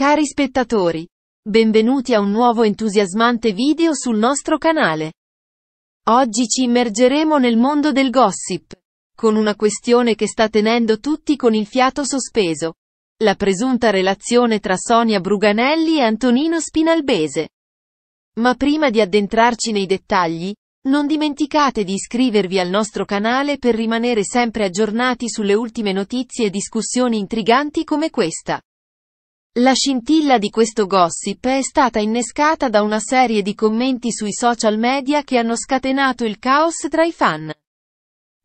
Cari spettatori, benvenuti a un nuovo entusiasmante video sul nostro canale. Oggi ci immergeremo nel mondo del gossip, con una questione che sta tenendo tutti con il fiato sospeso. La presunta relazione tra Sonia Bruganelli e Antonino Spinalbese. Ma prima di addentrarci nei dettagli, non dimenticate di iscrivervi al nostro canale per rimanere sempre aggiornati sulle ultime notizie e discussioni intriganti come questa. La scintilla di questo gossip è stata innescata da una serie di commenti sui social media che hanno scatenato il caos tra i fan.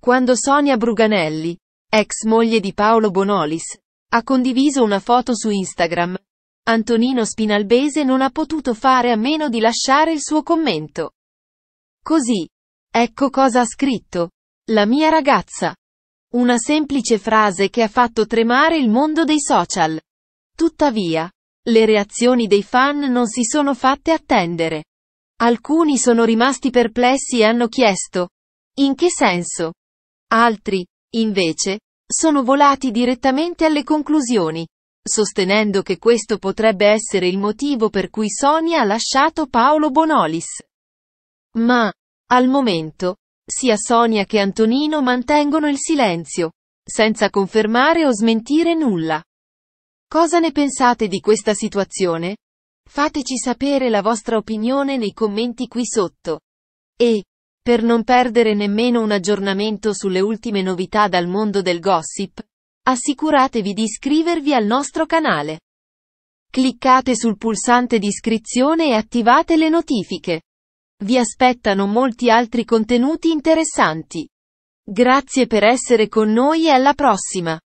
Quando Sonia Bruganelli, ex moglie di Paolo Bonolis, ha condiviso una foto su Instagram, Antonino Spinalbese non ha potuto fare a meno di lasciare il suo commento. Così. Ecco cosa ha scritto. La mia ragazza. Una semplice frase che ha fatto tremare il mondo dei social. Tuttavia, le reazioni dei fan non si sono fatte attendere. Alcuni sono rimasti perplessi e hanno chiesto, in che senso? Altri, invece, sono volati direttamente alle conclusioni, sostenendo che questo potrebbe essere il motivo per cui Sony ha lasciato Paolo Bonolis. Ma, al momento, sia Sonia che Antonino mantengono il silenzio, senza confermare o smentire nulla. Cosa ne pensate di questa situazione? Fateci sapere la vostra opinione nei commenti qui sotto. E, per non perdere nemmeno un aggiornamento sulle ultime novità dal mondo del gossip, assicuratevi di iscrivervi al nostro canale. Cliccate sul pulsante di iscrizione e attivate le notifiche. Vi aspettano molti altri contenuti interessanti. Grazie per essere con noi e alla prossima!